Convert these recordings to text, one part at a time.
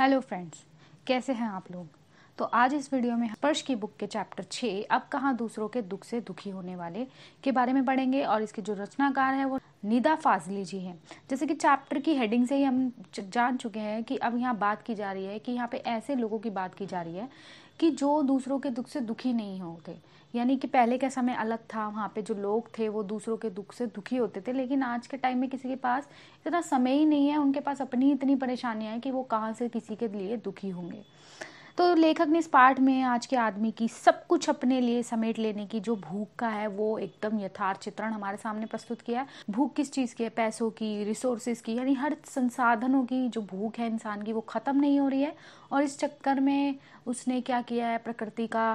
hello friends कैसे हैं आप लोग तो आज इस वीडियो में स्पर्श की बुक के चैप्टर छः अब कहाँ दूसरों के दुख से दुखी होने वाले के बारे में पढ़ेंगे और इसके जो रचनाकार है वो निदा फाजली जी हैं जैसे कि चैप्टर की हेडिंग से ही हम जान चुके हैं कि अब यहाँ बात की जा रही है कि यहाँ पे ऐसे लोगों की बात की जा रही है कि जो दूसरों के दुख से दुखी नहीं होते यानी कि पहले का समय अलग था वहाँ पे जो लोग थे वो दूसरों के दुख से दुखी होते थे लेकिन आज के टाइम में किसी के पास इतना समय ही नहीं है उनके पास अपनी इतनी परेशानियाँ हैं कि वो कहाँ से किसी के लिए दुखी होंगे तो लेखक ने इस पाठ में आज के आदमी की सब कुछ अपने लिए समेट लेने की जो भूख का है वो एकदम यथार्थ चित्रण हमारे सामने प्रस्तुत किया है भूख किस चीज़ की है पैसों की रिसोर्सेज की यानी हर संसाधनों की जो भूख है इंसान की वो ख़त्म नहीं हो रही है और इस चक्कर में उसने क्या किया है प्रकृति का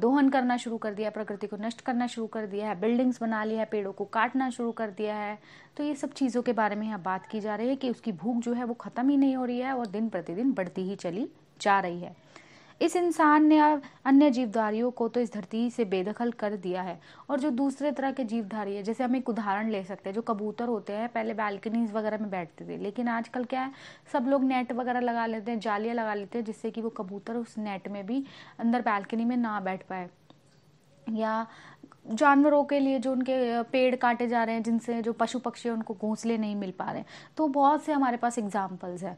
दोहन करना शुरू कर दिया प्रकृति को नष्ट करना शुरू कर दिया है बिल्डिंग्स बना लिया है पेड़ों को काटना शुरू कर दिया है तो ये सब चीज़ों के बारे में यहाँ बात की जा रही है कि उसकी भूख जो है वो ख़त्म ही नहीं हो रही है और दिन प्रतिदिन बढ़ती ही चली जा रही है इस इंसान ने अन्य जीवधारियों को तो इस धरती से बेदखल कर दिया है और जो दूसरे तरह के जीवधारी है जैसे हम एक उदाहरण ले सकते हैं जो कबूतर होते हैं पहले बैल्कनीज वगैरह में बैठते थे लेकिन आजकल क्या है सब लोग नेट वगैरह लगा लेते हैं जालियाँ लगा लेते हैं जिससे कि वो कबूतर उस नेट में भी अंदर बैल्कनी में ना बैठ पाए या जानवरों के लिए जो उनके पेड़ काटे जा रहे हैं जिनसे जो पशु पक्षी हैं उनको घोंसले नहीं मिल पा रहे हैं तो बहुत से हमारे पास एग्जाम्पल्स हैं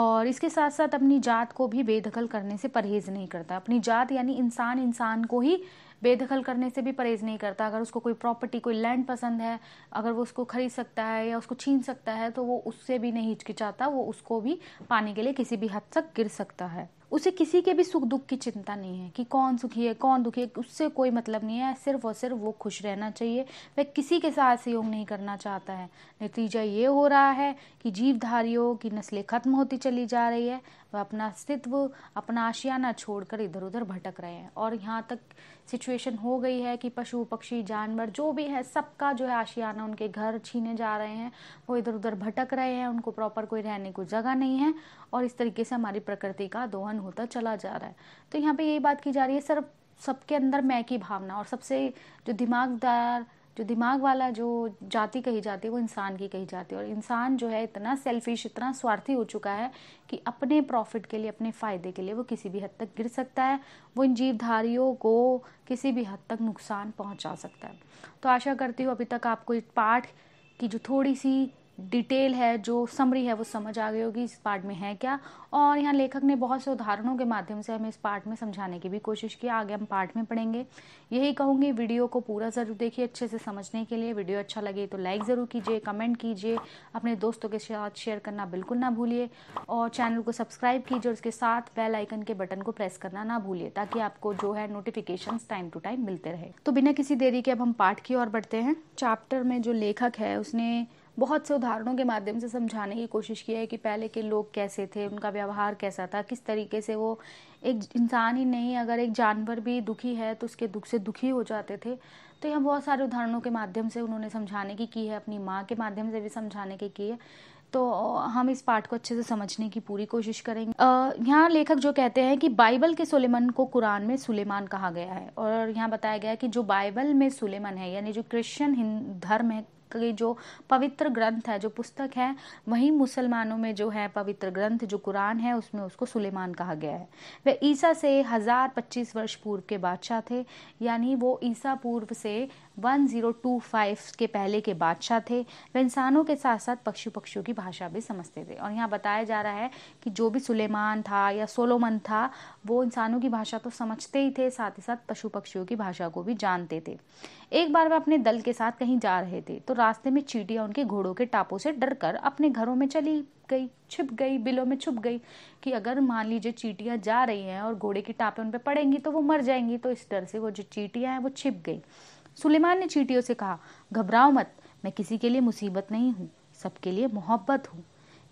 और इसके साथ साथ अपनी जात को भी बेदखल करने से परहेज़ नहीं करता अपनी जात यानी इंसान इंसान को ही बेदखल करने से भी परहेज़ नहीं करता अगर उसको कोई प्रॉपर्टी कोई लैंड पसंद है अगर वो उसको खरीद सकता है या उसको छीन सकता है तो वो उससे भी नहीं हिचकिचाता वो उसको भी पाने के लिए किसी भी हद तक गिर सकता है उसे किसी के भी सुख दुख की चिंता नहीं है कि कौन सुखी है कौन दुखी है उससे कोई मतलब नहीं है सिर्फ और सिर्फ वो खुश रहना चाहिए वह किसी के साथ सहयोग नहीं करना चाहता है नतीजा ये हो रहा है कि जीवधारियों की नस्लें खत्म होती चली जा रही है वह तो अपना अस्तित्व अपना आशियाना छोड़कर इधर उधर भटक रहे हैं और यहाँ तक सिचुएशन हो गई है कि पशु पक्षी जानवर जो भी है सबका जो है आशियाना उनके घर छीने जा रहे हैं वो इधर उधर भटक रहे हैं उनको प्रॉपर कोई रहने को जगह नहीं है और इस तरीके से हमारी प्रकृति का दोहन होता चला जा रहा है तो यहाँ पर यही बात की जा रही है सर सबके अंदर मैं की भावना और सबसे जो दिमागदार जो दिमाग वाला जो जाति कही जाती है वो इंसान की कही जाती है और इंसान जो है इतना सेल्फिश इतना स्वार्थी हो चुका है कि अपने प्रॉफिट के लिए अपने फ़ायदे के लिए वो किसी भी हद तक गिर सकता है वो इन जीवधारियों को किसी भी हद तक नुकसान पहुंचा सकता है तो आशा करती हूँ अभी तक आपको इस पाठ की जो थोड़ी सी डिटेल है जो समरी है वो समझ आ गई होगी इस पार्ट में है क्या और यहाँ लेखक ने बहुत से उदाहरणों के माध्यम से हमें इस पार्ट में समझाने की भी कोशिश की आगे हम पार्ट में पढ़ेंगे यही कहूँगी वीडियो को पूरा ज़रूर देखिए अच्छे से समझने के लिए वीडियो अच्छा लगे तो लाइक ज़रूर कीजिए कमेंट कीजिए अपने दोस्तों के साथ शेयर करना बिल्कुल ना भूलिए और चैनल को सब्सक्राइब कीजिए और उसके साथ बेल आइकन के बटन को प्रेस करना ना भूलिए ताकि आपको जो है नोटिफिकेशन टाइम टू टाइम मिलते रहे तो बिना किसी देरी के अब हम पाठ की ओर बढ़ते हैं चैप्टर में जो लेखक है उसने बहुत से उदाहरणों के माध्यम से समझाने की कोशिश की है कि पहले के लोग कैसे थे उनका व्यवहार कैसा था किस तरीके से वो एक इंसान ही नहीं अगर एक जानवर भी दुखी है तो उसके दुख से दुखी हो जाते थे तो यह बहुत सारे उदाहरणों के माध्यम से उन्होंने समझाने की की है अपनी माँ के माध्यम से भी समझाने की की है तो हम इस पाठ को अच्छे से समझने की पूरी कोशिश करेंगे यहाँ लेखक जो कहते हैं कि बाइबल के सुलेमान को कुरान में सुलेमान कहा गया है और यहाँ बताया गया है कि जो बाइबल में सुलेमान है यानी जो क्रिश्चियन धर्म है की जो पवित्र ग्रंथ है जो पुस्तक है वही मुसलमानों में जो है पवित्र ग्रंथ जो कुरान है उसमें उसको सुलेमान कहा गया है वह ईसा से हजार पच्चीस वर्ष पूर्व के बादशाह थे यानी वो ईसा पूर्व से 1025 के पहले के बादशाह थे वे इंसानों के साथ साथ पक्षी पक्षियों की भाषा भी समझते थे और यहाँ बताया जा रहा है कि जो भी सुलेमान था या सोलोमन था वो इंसानों की भाषा तो समझते ही थे साथ ही साथ पशु पक्षियों की भाषा को भी जानते थे एक बार वे अपने दल के साथ कहीं जा रहे थे तो रास्ते में चीटियाँ उनके घोड़ों के टापों से डर कर अपने घरों में चली गई छिप गई बिलों में छुप गई कि अगर मान लीजिए चीटियाँ जा रही हैं और घोड़े की टापे उन पर पड़ेंगी तो वो मर जाएंगी तो इस डर से वो जो चीटियाँ हैं वो छिप गई सुलेमान ने चीटियों से कहा घबराओ मत मैं किसी के लिए मुसीबत नहीं हूँ सबके लिए मोहब्बत हूँ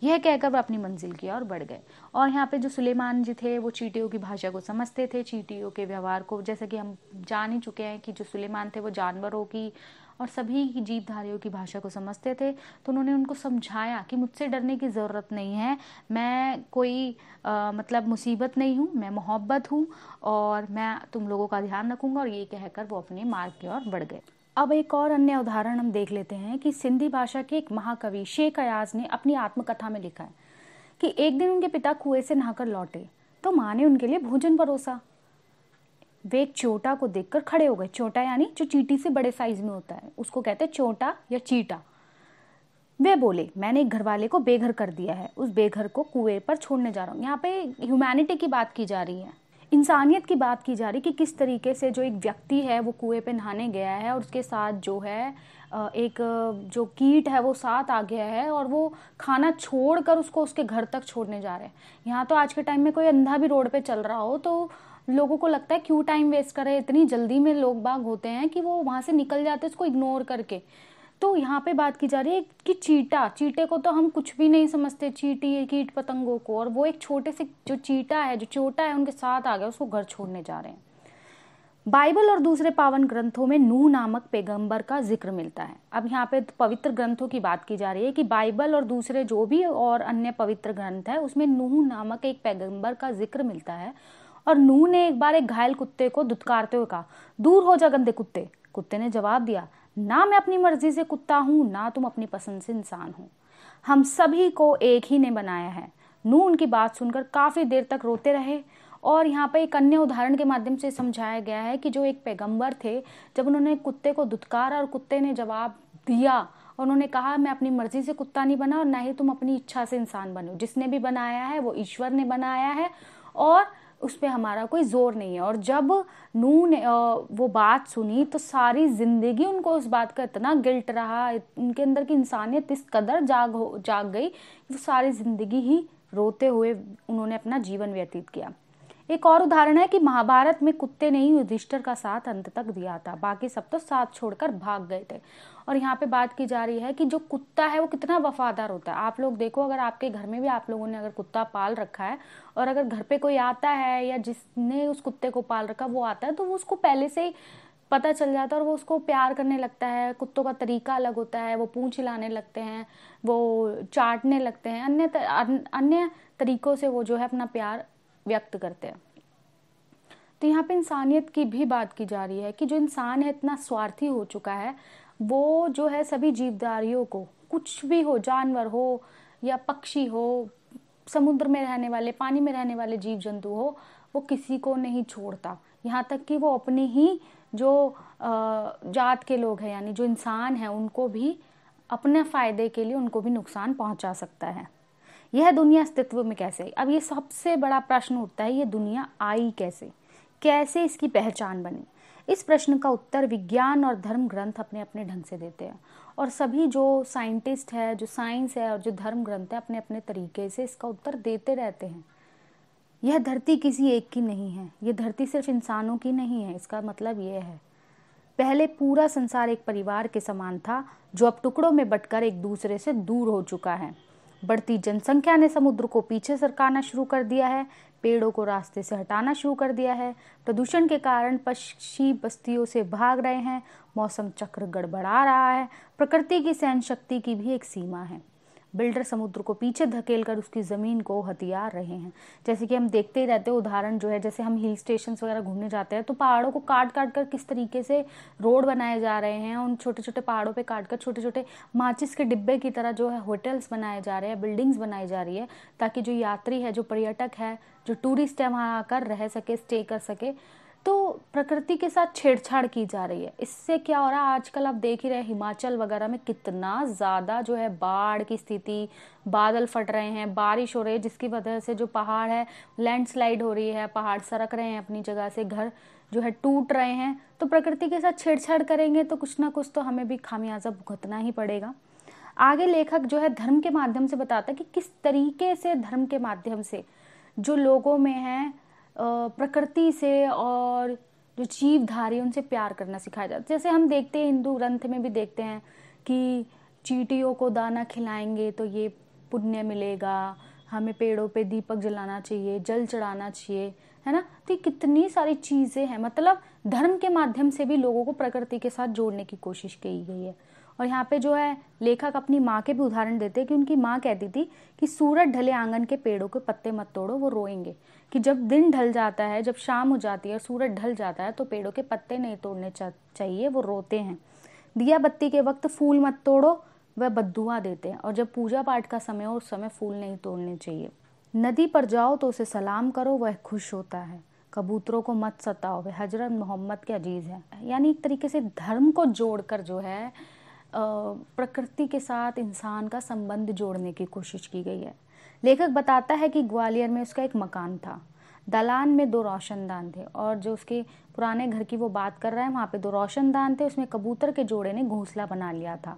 यह कहकर वह अपनी मंजिल की ओर बढ़ गए और यहाँ पे जो सुलेमान जी थे वो चीटियों की भाषा को समझते थे चीटियों के व्यवहार को जैसे कि हम जान ही चुके हैं कि जो सुलेमान थे वो जानवरों की और सभी जीवधारियों की भाषा को समझते थे तो उन्होंने उनको समझाया कि मुझसे डरने की ज़रूरत नहीं है मैं कोई आ, मतलब मुसीबत नहीं हूँ मैं मोहब्बत हूँ और मैं तुम लोगों का ध्यान रखूँगा और ये कहकर वो अपने मार्ग की ओर बढ़ गए अब एक और अन्य उदाहरण हम देख लेते हैं कि सिंधी भाषा के एक महाकवि शेख अयाज ने अपनी आत्मकथा में लिखा है कि एक दिन उनके पिता कुएं से नहाकर लौटे तो माँ ने उनके लिए भोजन परोसा वे एक चोटा को देखकर खड़े हो गए चोटा यानी जो चीटी से बड़े साइज में होता है उसको कहते हैं चोटा या चीटा वे बोले मैंने एक घर वाले को बेघर कर दिया है उस बेघर को कुएं पर छोड़ने जा रहा हूँ यहाँ पे ह्यूमैनिटी की बात की जा रही है इंसानियत की बात की जा रही है कि किस तरीके से जो एक व्यक्ति है वो कुएं पे नहाने गया है और उसके साथ जो है एक जो कीट है वो साथ आ गया है और वो खाना छोड़कर उसको उसके घर तक छोड़ने जा रहे हैं यहाँ तो आज के टाइम में कोई अंधा भी रोड पे चल रहा हो तो लोगों को लगता है क्यों टाइम वेस्ट करें इतनी जल्दी में लोग बाग होते हैं कि वो वहाँ से निकल जाते हैं उसको इग्नोर करके तो यहाँ पे बात की जा रही है कि चीटा चीटे को तो हम कुछ भी नहीं समझते चीटी कीट पतंगों को और वो एक छोटे से जो चीटा है जो चोटा है उनके साथ आ गया उसको घर छोड़ने जा रहे हैं बाइबल और दूसरे पावन ग्रंथों में नूह नामक पैगंबर का जिक्र मिलता है अब यहाँ पे तो पवित्र ग्रंथों की बात की जा रही है कि बाइबल और दूसरे जो भी और अन्य पवित्र ग्रंथ है उसमें नूह नामक एक पैगंबर का जिक्र मिलता है और नूह ने एक बार एक घायल कुत्ते को दुत्कारते हुए कहा दूर हो जा गंदे कुत्ते कुत्ते ने जवाब दिया ना मैं अपनी मर्जी से कुत्ता हूँ ना तुम अपनी पसंद से इंसान हो हम सभी को एक ही ने बनाया है नू उनकी बात सुनकर काफ़ी देर तक रोते रहे और यहाँ पर एक अन्य उदाहरण के माध्यम से समझाया गया है कि जो एक पैगंबर थे जब उन्होंने कुत्ते को दुत्कारा और कुत्ते ने जवाब दिया और उन्होंने कहा मैं अपनी मर्जी से कुत्ता नहीं बना और ना ही तुम अपनी इच्छा से इंसान बनो जिसने भी बनाया है वो ईश्वर ने बनाया है और उस पर हमारा कोई ज़ोर नहीं है और जब नू ने वो बात सुनी तो सारी ज़िंदगी उनको उस बात का इतना गिल्ट रहा उनके अंदर की इंसानियत इस कदर जाग हो जाग गई वो सारी ज़िंदगी ही रोते हुए उन्होंने अपना जीवन व्यतीत किया एक और उदाहरण है कि महाभारत में कुत्ते ने ही युधिष्ठर का साथ अंत तक दिया था बाकी सब तो साथ छोड़कर भाग गए थे और यहाँ पे बात की जा रही है कि जो कुत्ता है वो कितना वफादार होता है आप लोग देखो अगर आपके घर में भी आप लोगों ने अगर कुत्ता पाल रखा है और अगर घर पे कोई आता है या जिसने उस कुत्ते को पाल रखा वो आता है तो वो उसको पहले से ही पता चल जाता है और वो उसको प्यार करने लगता है कुत्तों का तरीका अलग होता है वो पूँछ हिलाने लगते हैं वो चाटने लगते हैं अन्य अन्य तरीकों से वो जो है अपना प्यार व्यक्त करते हैं तो यहाँ पे इंसानियत की भी बात की जा रही है कि जो इंसान है इतना स्वार्थी हो चुका है वो जो है सभी जीवदारियों को कुछ भी हो जानवर हो या पक्षी हो समुद्र में रहने वाले पानी में रहने वाले जीव जंतु हो वो किसी को नहीं छोड़ता यहाँ तक कि वो अपनी ही जो जात के लोग हैं यानी जो इंसान है उनको भी अपने फ़ायदे के लिए उनको भी नुकसान पहुंचा सकता है यह दुनिया अस्तित्व में कैसे आई अब ये सबसे बड़ा प्रश्न उठता है ये दुनिया आई कैसे कैसे इसकी पहचान बनी इस प्रश्न का उत्तर विज्ञान और धर्म ग्रंथ अपने अपने ढंग से देते हैं और सभी जो साइंटिस्ट है जो साइंस है और जो धर्म ग्रंथ है अपने अपने तरीके से इसका उत्तर देते रहते हैं यह धरती किसी एक की नहीं है यह धरती सिर्फ इंसानों की नहीं है इसका मतलब यह है पहले पूरा संसार एक परिवार के समान था जो अब टुकड़ों में बटकर एक दूसरे से दूर हो चुका है बढ़ती जनसंख्या ने समुद्र को पीछे सरकाना शुरू कर दिया है पेड़ों को रास्ते से हटाना शुरू कर दिया है प्रदूषण के कारण पक्षी बस्तियों से भाग रहे हैं मौसम चक्र गड़बड़ा रहा है प्रकृति की सहन शक्ति की भी एक सीमा है बिल्डर समुद्र को पीछे धकेल कर उसकी ज़मीन को हथियार रहे हैं जैसे कि हम देखते ही रहते हैं उदाहरण जो है जैसे हम हिल स्टेशन वगैरह घूमने जाते हैं तो पहाड़ों को काट काट कर किस तरीके से रोड बनाए जा रहे हैं उन छोटे छोटे पहाड़ों पर काट कर छोटे छोटे माचिस के डिब्बे की तरह जो है होटल्स बनाए जा रहे हैं बिल्डिंग्स बनाई जा रही है ताकि जो यात्री है जो पर्यटक है जो टूरिस्ट है वहाँ आकर रह सके स्टे कर सके तो प्रकृति के साथ छेड़छाड़ की जा रही है इससे क्या हो रहा है आजकल आप देख ही रहे हिमाचल वगैरह में कितना ज़्यादा जो है बाढ़ की स्थिति बादल फट रहे हैं बारिश हो रही है जिसकी वजह से जो पहाड़ है लैंडस्लाइड हो रही है पहाड़ सरक रहे हैं अपनी जगह से घर जो है टूट रहे हैं तो प्रकृति के साथ छेड़छाड़ करेंगे तो कुछ ना कुछ तो हमें भी खामियाजा भुगतना ही पड़ेगा आगे लेखक जो है धर्म के माध्यम से बताता है कि किस तरीके से धर्म के माध्यम से जो लोगों में है प्रकृति से और जो जीवधारी उनसे प्यार करना सिखाया जाता है जैसे हम देखते हैं हिंदू ग्रंथ में भी देखते हैं कि चीटियों को दाना खिलाएंगे तो ये पुण्य मिलेगा हमें पेड़ों पे दीपक जलाना चाहिए जल चढ़ाना चाहिए है ना तो कितनी सारी चीज़ें हैं मतलब धर्म के माध्यम से भी लोगों को प्रकृति के साथ जोड़ने की कोशिश की गई है और यहाँ पे जो है लेखक अपनी माँ के भी उदाहरण देते हैं कि उनकी माँ कहती थी कि सूरज ढले आंगन के पेड़ों के पत्ते मत तोड़ो वो रोएंगे कि जब दिन ढल जाता है जब शाम हो जाती है सूरज ढल जाता है तो पेड़ों के पत्ते नहीं तोड़ने चाहिए वो रोते हैं दिया बत्ती के वक्त फूल मत तोड़ो वह बदुआ देते हैं और जब पूजा पाठ का समय हो उस समय फूल नहीं तोड़ने चाहिए नदी पर जाओ तो उसे सलाम करो वह खुश होता है कबूतरों को मत सताओ वे हजरत मोहम्मद के अजीज़ हैं यानी एक तरीके से धर्म को जोड़कर जो है प्रकृति के साथ इंसान का संबंध जोड़ने की कोशिश की गई है लेखक बताता है कि ग्वालियर में उसका एक मकान था दलान में दो रोशनदान थे और जो उसके पुराने घर की वो बात कर रहा है वहाँ पे दो रोशनदान थे उसमें कबूतर के जोड़े ने घोंसला बना लिया था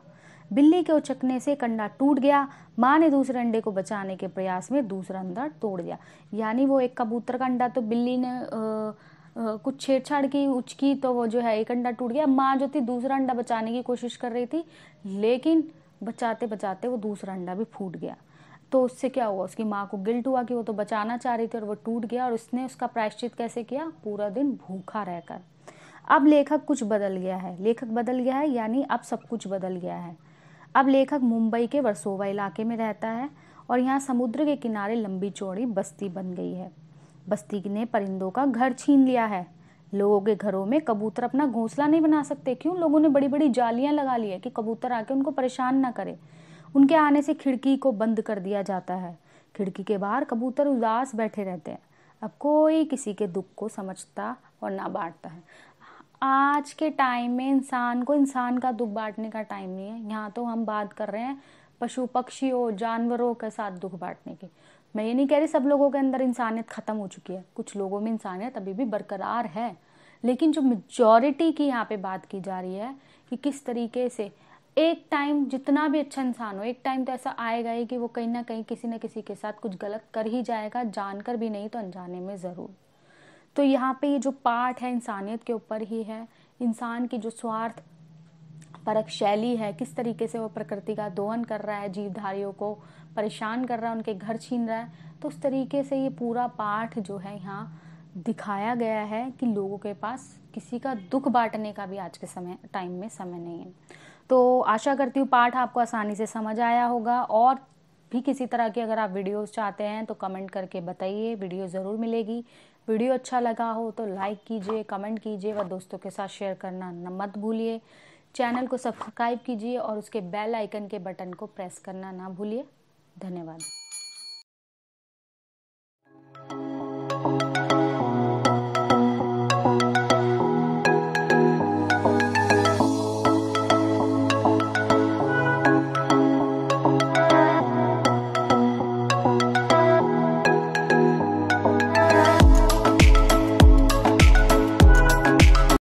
बिल्ली के उचकने से कंडा टूट गया माँ ने दूसरे अंडे को बचाने के प्रयास में दूसरा अंडा तोड़ दिया यानी वो एक कबूतर का अंडा तो बिल्ली ने आ, कुछ छेड़छाड़ की उचकी तो वो जो है एक अंडा टूट गया माँ जो थी दूसरा अंडा बचाने की कोशिश कर रही थी लेकिन बचाते बचाते वो दूसरा अंडा भी फूट गया तो उससे क्या हुआ उसकी माँ को गिल्ट हुआ कि वो तो बचाना चाह रही थी और वो टूट गया और उसने उसका प्रायश्चित कैसे किया पूरा दिन भूखा रहकर अब लेखक कुछ बदल गया है लेखक बदल गया है यानी अब सब कुछ बदल गया है अब लेखक मुंबई के वर्सोवा इलाके में रहता है और यहाँ समुद्र के किनारे लंबी चौड़ी बस्ती बन गई है बस्ती ने परिंदों का घर छीन लिया है लोगों के घरों में कबूतर अपना घोंसला नहीं बना सकते क्यों लोगों ने बड़ी बड़ी जालियां लगा ली है कि कबूतर आके उनको परेशान ना करे उनके आने से खिड़की को बंद कर दिया जाता है खिड़की के बाहर कबूतर उदास बैठे रहते हैं अब कोई किसी के दुख को समझता और ना बांटता है आज के टाइम में इंसान को इंसान का दुख बांटने का टाइम नहीं है यहाँ तो हम बात कर रहे हैं पशु पक्षियों जानवरों के साथ दुख बांटने की मैं ये नहीं कह रही सब लोगों के अंदर इंसानियत ख़त्म हो चुकी है कुछ लोगों में इंसानियत अभी भी बरकरार है लेकिन जो मेजोरिटी की यहाँ पे बात की जा रही है कि किस तरीके से एक टाइम जितना भी अच्छा इंसान हो एक टाइम तो ऐसा आएगा ही कि वो कहीं ना कहीं किसी न किसी के साथ कुछ गलत कर ही जाएगा जानकर भी नहीं तो अनजाने में ज़रूर तो यहाँ पे ये जो पार्ट है इंसानियत के ऊपर ही है इंसान की जो स्वार्थ परक शैली है किस तरीके से वो प्रकृति का दोहन कर रहा है जीवधारियों को परेशान कर रहा है उनके घर छीन रहा है तो उस तरीके से ये पूरा पाठ जो है यहाँ दिखाया गया है कि लोगों के पास किसी का दुख बांटने का भी आज के समय टाइम में समय नहीं है तो आशा करती हूँ पाठ आपको आसानी से समझ आया होगा और भी किसी तरह की अगर आप वीडियोस चाहते हैं तो कमेंट करके बताइए वीडियो ज़रूर मिलेगी वीडियो अच्छा लगा हो तो लाइक कीजिए कमेंट कीजिए व दोस्तों के साथ शेयर करना न मत भूलिए चैनल को सब्सक्राइब कीजिए और उसके बेल आइकन के बटन को प्रेस करना ना भूलिए धन्यवाद